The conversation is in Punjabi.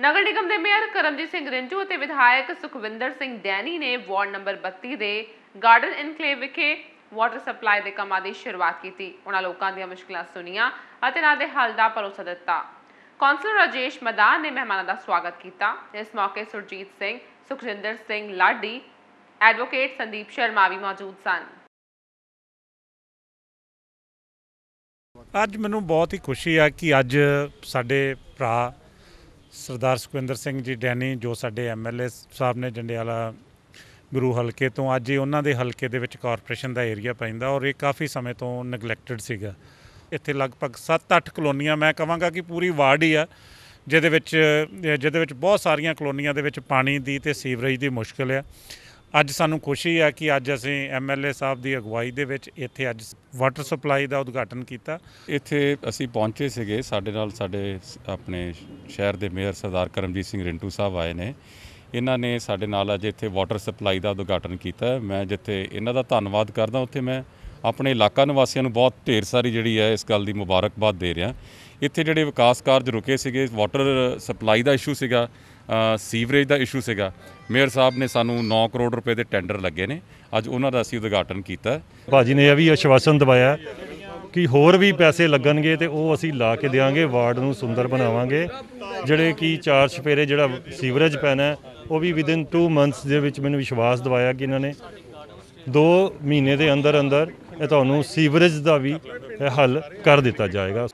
ਨਗਰ ਨਿਗਮ ਦੇ ਮੇਅਰ ਕਰਮਜੀਤ ਸਿੰਘ ਰਿੰਜੂ ਅਤੇ ਵਿਧਾਇਕ ਸੁਖਵਿੰਦਰ ਸਿੰਘ ਡੈਣੀ ਨੇ ਵਾਰਡ ਨੰਬਰ 32 ਦੇ ਗਾਰਡਨ ਇਨਕਲੇਵ ਵਿਖੇ ਵਾਟਰ ਸਪਲਾਈ ਦੇ ਕੰਮਾਂ ਦੀ ਸ਼ੁਰੂਆਤ ਕੀਤੀ ਉਹਨਾਂ ਲੋਕਾਂ ਦੀਆਂ ਮੁਸ਼ਕਲਾਂ ਸੁਣੀਆਂ ਅਤੇ ਨਾਲ ਦੇ ਹੱਲ ਦਾ ਭਰੋਸਾ ਦਿੱਤਾ ਕੌਂਸਲਰ ਰਾਜੇਸ਼ ਮਦਾਨ ਨੇ ਮਹਿਮਾਨਾਂ ਦਾ ਸਵਾਗਤ ਕੀਤਾ ਇਸ ਮੌਕੇ ਸੁਰਜੀਤ ਸਿੰਘ ਸੁਖਜਿੰਦਰ ਸਿੰਘ ਲਾਡੀ ਐਡਵੋਕੇਟ ਸੰਦੀਪ ਸ਼ਰਮਾ ਵੀ ਮੌਜੂਦ ਸਨ ਅੱਜ ਮੈਨੂੰ ਬਹੁਤ ਹੀ ਖੁਸ਼ੀ ਆ ਕਿ ਅੱਜ ਸਾਡੇ ਭਰਾ ਸਰਦਾਰ ਸੁਖਵਿੰਦਰ ਸਿੰਘ ਜੀ ਡੈਨੀ ਜੋ ਸਾਡੇ ਐਮਐਲਏ ਸਾਹਿਬ ਨੇ ਜੰਡਿਆਲਾ ਗੁਰੂ ਹਲਕੇ ਤੋਂ ਅੱਜ ਹੀ ਉਹਨਾਂ ਦੇ ਹਲਕੇ ਦੇ ਵਿੱਚ ਕਾਰਪੋਰੇਸ਼ਨ ਦਾ ਏਰੀਆ ਪੈਂਦਾ ਔਰ ਇਹ ਕਾਫੀ ਸਮੇਂ ਤੋਂ ਨੈਗਲੈਕਟਡ ਸੀਗਾ ਇੱਥੇ ਲਗਭਗ 7-8 ਕਲੋਨੀਆਂ ਮੈਂ ਕਹਾਂਗਾ ਕਿ ਪੂਰੀ ਵਾਰਡ ਹੀ ਆ ਜਿਹਦੇ ਵਿੱਚ ਜਿਹਦੇ ਵਿੱਚ ਬਹੁਤ ਸਾਰੀਆਂ ਕਲੋਨੀਆਂ ਦੇ ਵਿੱਚ ਪਾਣੀ ਦੀ ਤੇ ਸੀਵਰੇਜ ਦੀ ਮੁਸ਼ਕਲ ਆ ਅੱਜ ਸਾਨੂੰ ਖੁਸ਼ੀ ਹੈ ਕਿ ਅੱਜ ਅਸੀਂ ਐਮਐਲਏ ਸਾਹਿਬ ਦੀ ਅਗਵਾਈ ਦੇ ਵਿੱਚ ਇੱਥੇ ਅੱਜ ਵਾਟਰ ਸਪਲਾਈ ਦਾ ਉਦਘਾਟਨ ਕੀਤਾ ਇੱਥੇ ਅਸੀਂ ਪਹੁੰਚੇ ਸੀਗੇ ਸਾਡੇ ਨਾਲ ਸਾਡੇ ਆਪਣੇ ਸ਼ਹਿਰ ਦੇ ਮੇਅਰ ਸਰਦਾਰ ਕਰਮਜੀਤ ਸਿੰਘ ਰਿੰਟੂ ਸਾਹਿਬ ਆਏ ਨੇ ਇਹਨਾਂ ਨੇ ਸਾਡੇ ਨਾਲ ਅੱਜ ਇੱਥੇ ਵਾਟਰ ਸਪਲਾਈ ਦਾ ਉਦਘਾਟਨ ਕੀਤਾ ਮੈਂ ਜਿੱਥੇ ਇਹਨਾਂ ਦਾ ਧੰਨਵਾਦ ਕਰਦਾ ਉੱਥੇ ਮੈਂ ਆਪਣੇ ਇਲਾਕਾ ਨਿਵਾਸੀਆਂ ਨੂੰ ਬਹੁਤ ਢੇਰ ਸਾਰੀ ਜਿਹੜੀ ਹੈ ਇਸ ਗੱਲ ਦੀ ਮੁਬਾਰਕਬਾਦ ਦੇ ਰਿਹਾ ਇੱਥੇ ਜਿਹੜੇ ਵਿਕਾਸ ਕਾਰਜ ਰੁਕੇ ਸੀਗੇ ਵਾਟਰ ਸਪਲਾਈ ਦਾ ਇਸ਼ੂ ਸੀਗਾ ਸੀਵਰੇਜ ਦਾ ਇਸ਼ੂ ਸੀਗਾ ਮੇਅਰ ਸਾਹਿਬ ਨੇ ਸਾਨੂੰ 9 ਕਰੋੜ ਰੁਪਏ ਦੇ ਟੈਂਡਰ ਲੱਗੇ ਨੇ ਅੱਜ ਉਹਨਾਂ ਦਾ ਅਸੀਂ ਉਦਘਾਟਨ ਕੀਤਾ ਭਾਜੀ ਨੇ ਇਹ ਵੀ ਅਸ਼ਵਾਸਨ ਦਵਾਇਆ ਕਿ ਹੋਰ ਵੀ ਪੈਸੇ ਲੱਗਣਗੇ ਤੇ ਉਹ ਅਸੀਂ ਲਾ ਕੇ ਦੇਵਾਂਗੇ ਵਾਰਡ ਨੂੰ ਸੁੰਦਰ ਬਣਾਵਾਂਗੇ ਜਿਹੜੇ ਕਿ ਚਾਰ ਛਪੇਰੇ ਜਿਹੜਾ ਸੀਵਰੇਜ ਪੈਣਾ ਉਹ ਵੀ ਵਿਦਨ 2 ਮੰਥਸ ਦੇ ਵਿੱਚ ਮੈਨੂੰ ਵਿਸ਼ਵਾਸ ਦਵਾਇਆ ਕਿ ਇਹਨਾਂ ਨੇ 2 ਮਹੀਨੇ ਦੇ ਅੰਦਰ ਅੰਦਰ ਇਹ ਤੁਹਾਨੂੰ ਸੀਵਰੇਜ ਦਾ ਵੀ ਹੱਲ ਕਰ ਦਿੱਤਾ ਜਾਏਗਾ